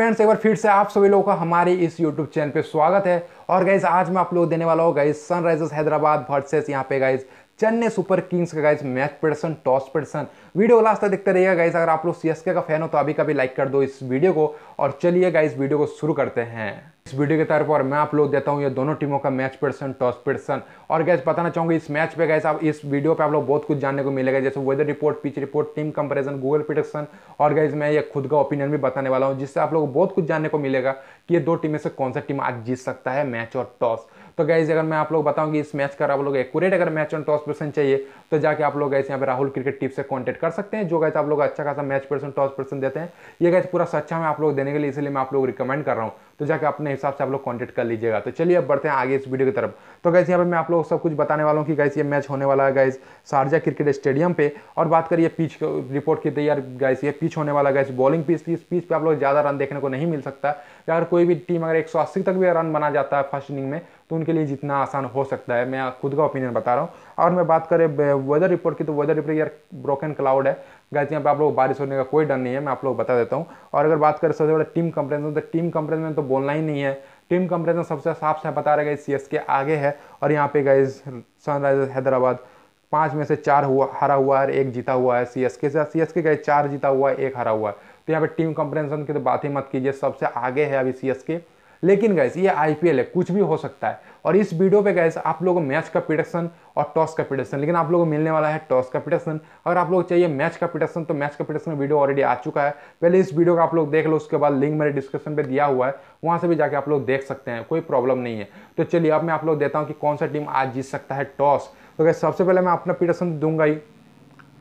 friends एक बार फिर से आप सभी लोगों का हमारे इस यूट्यूब चैनल पे स्वागत है और गाइज आज मैं आप लोग देने वाला हूँ गाइज सनराइजर्स हैदराबाद वर्सेस यहाँ पे गाइज चेन्नई सुपर किंग्स का गाइज मैच प्रदर्शन टॉस प्रदर्शन वीडियो लास्ट तक देखते रहिएगा गाइज अगर आप लोग सीएसके का फैन हो तो अभी का भी लाइक कर दो इस वीडियो को और चलिए गाइज वीडियो को शुरू करते हैं इस वीडियो के तौर पर मैं आप लोग देता हूँ ये दोनों टीमों का मैच प्रदर्शन टॉस प्रदर्शन और गैस बताना चाहूँगा इस मैच पे गैस आप इस वीडियो पे आप लोग बहुत कुछ जानने को मिलेगा जैसे weather report pitch report team comparison Google prediction और गैस मैं ये खुद का ओपिनियन भी बताने वाला हूँ जिससे आप लोग बहुत कुछ जानने को मिलेगा कि ये दो टीमें से कौन सा टीम आज जीत सकता है मैच और टॉस तो गैस अगर मैं आप लोग बताऊंगी इस मैच का आप लोग एक्यूरेट अगर मैच ऑन टॉस पर्सन चाहिए तो जाके आप लोग गैस यहाँ पे राहुल क्रिकेट टिप से कॉन्टेक्ट कर सकते हैं जो गैस आप लोग अच्छा खासा मैच पर्सन टॉस पर्सन देते हैं ये गैस पूरा सच्चा मैं आप लोग देने के लिए इसलिए मैं आप लोग रिकमेंड कर रहा हूँ तो जाके अपने हिसाब से आप लोग कॉन्टेक्ट कर लीजिएगा तो चलिए अब बढ़ते हैं आगे इस वीडियो की तरफ तो गैस यहाँ पर मैं आप लोग सब कुछ बताने वाला हूँ कि गैस ये मैच होने वाला है गैस शारजा क्रिकेट स्टेडियम पे और बात करिए पिच रिपोर्ट की तैयार गैस ये पिच होने वाला गैस बॉलिंग पिच थी इस पिच पर आप लोग ज़्यादा रन देखने को नहीं मिल सकता अगर कोई भी टीम अगर एक तक भी रन बना जाता है फर्स्ट इनिंग में तो उनके लिए जितना आसान हो सकता है मैं खुद का ओपिनियन बता रहा हूँ और मैं बात करें वेदर रिपोर्ट की तो वेदर रिपोर्ट यार ब्रोकन क्लाउड है गैस यहाँ पे आप लोग बारिश होने का कोई डर नहीं है मैं आप लोग बता देता हूँ और अगर बात करें सबसे बड़ा टीम कंपेरिजन तो टीम कंपेरिजन में तो बोलना ही नहीं है टीम कंपेरिजन सबसे साफ से बता रहे गए सी के आगे है और यहाँ पे गए सनराइजर्स हैदराबाद पाँच में से चार हुआ हरा हुआ है एक जीता हुआ है सी एस के साथ सी एस के गए चार जीता हुआ है एक हरा हुआ है तो यहाँ पे टीम कंपेरिजन की तो बात ही मत कीजिए सबसे आगे है अभी सी एस के लेकिन गैस ये आईपीएल है कुछ भी हो सकता है और इस वीडियो पे गैस आप लोगों को मैच का प्रिडक्शन और टॉस का प्रिडक्शन लेकिन आप लोगों को मिलने वाला है टॉस का प्रिडक्शन अगर आप लोग चाहिए मैच का प्रिडक्शन तो मैच का प्रिडक्शन वीडियो ऑलरेडी आ चुका है पहले इस वीडियो का आप लोग देख लो उसके बाद लिंक मेरे डिस्क्रिप्शन पर दिया हुआ है वहाँ से भी जाके आप लोग देख सकते हैं कोई प्रॉब्लम नहीं है तो चलिए अब मैं आप लोग देता हूँ कि कौन सा टीम आज जीत सकता है टॉस तो गैस सबसे पहले मैं अपना प्रिडक्शन दूंगा ही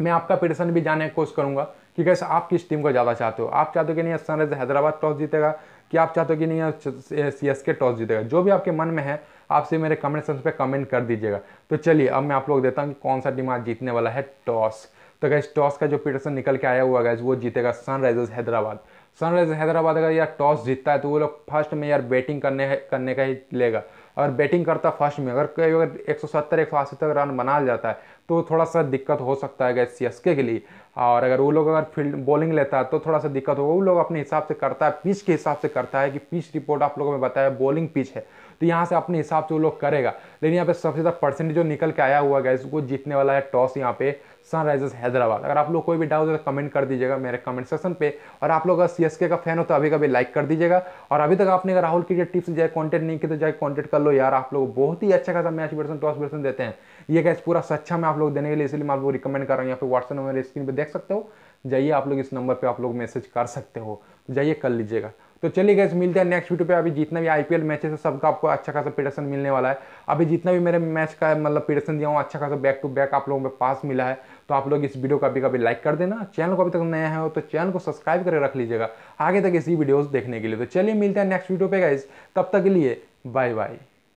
मैं आपका प्रदर्शन भी जानने की कोशिश करूँगा कि कैसे आप किस टीम को ज़्यादा चाहते हो आप चाहते हो कि नहीं सनराइज हैदराबाद टॉस जीतेगा कि आप चाहते हो कि नहीं सी एस के टॉस जीतेगा जो भी आपके मन में है आपसे मेरे कमेंट सेक्शन पे कमेंट कर दीजिएगा तो चलिए अब मैं आप लोग देता हूँ कि कौन सा टीम आज जीतने वाला है टॉस तो गैस टॉस का जो पीटरसन निकल के आया हुआ गैस वो जीतेगा सनराइजर्स हैदराबाद सनराइजर्स हैदराबाद अगर यार टॉस जीतता है तो वो लोग फर्स्ट में यार बैटिंग करने करने का ही लेगा अगर बैटिंग करता फर्स्ट में अगर कई अगर एक सौ सत्तर एक सौ अस्सी तक रन बना जाता है तो थोड़ा सा दिक्कत हो सकता है सी एस के लिए और अगर वो लोग अगर फील्ड बॉलिंग लेता है तो थोड़ा सा दिक्कत होगा वो लोग अपने हिसाब से करता है पिच के हिसाब से करता है कि पिच रिपोर्ट आप लोगों में बताया बॉलिंग पिच है तो यहाँ से अपने हिसाब से वो लोग करेगा लेकिन यहाँ पे सबसे ज़्यादा परसेंटेज जो निकल के आया हुआ गैस वो जीतने वाला है टॉस यहाँ पे सनराइजर्स हैदराबाद अगर आप लोग कोई भी डाउट है तो कमेंट कर दीजिएगा मेरे कमेंट सेक्शन पे और आप लोग अगर सी का फैन हो तो अभी कभी लाइक कर दीजिएगा और अभी तक आपने अगर राहुल की टिप्स जाए कॉन्टेंट नहीं किया तो जाए कॉन्टेंट कर लो बोलो यार आप लोग बहुत ही अच्छा खासा मैच वर्सन टॉस वर्सन देते हैं ये कैसे पूरा सच्चा मैं आप लोग देने के लिए इसलिए मैं आप लोग रिकमेंड कर रहा हूँ या फिर व्हाट्सअप मेरे स्क्रीन पर देख सकते हो जाइए आप लोग इस नंबर पर आप लोग मैसेज कर सकते हो जाइए कर लीजिएगा तो चलिए गैस मिलते हैं नेक्स्ट वीडियो पे अभी जितना भी आईपीएल मैचेस है सबका आपको अच्छा खासा प्रिडक्शन मिलने वाला है अभी जितना भी मेरे मैच का मतलब प्रिडक्शन दिया हूँ अच्छा खासा बैक टू बैक आप लोगों के पास मिला है तो आप लोग इस वीडियो को अभी कभी लाइक कर देना चैनल को अभी तक नया है तो चैनल को सब्सक्राइब करके रख लीजिएगा आगे तक इसी वीडियोज़ देखने के लिए तो चलिए मिलते हैं नेक्स्ट वीडियो पे गाइज तब तक के लिए बाय बाय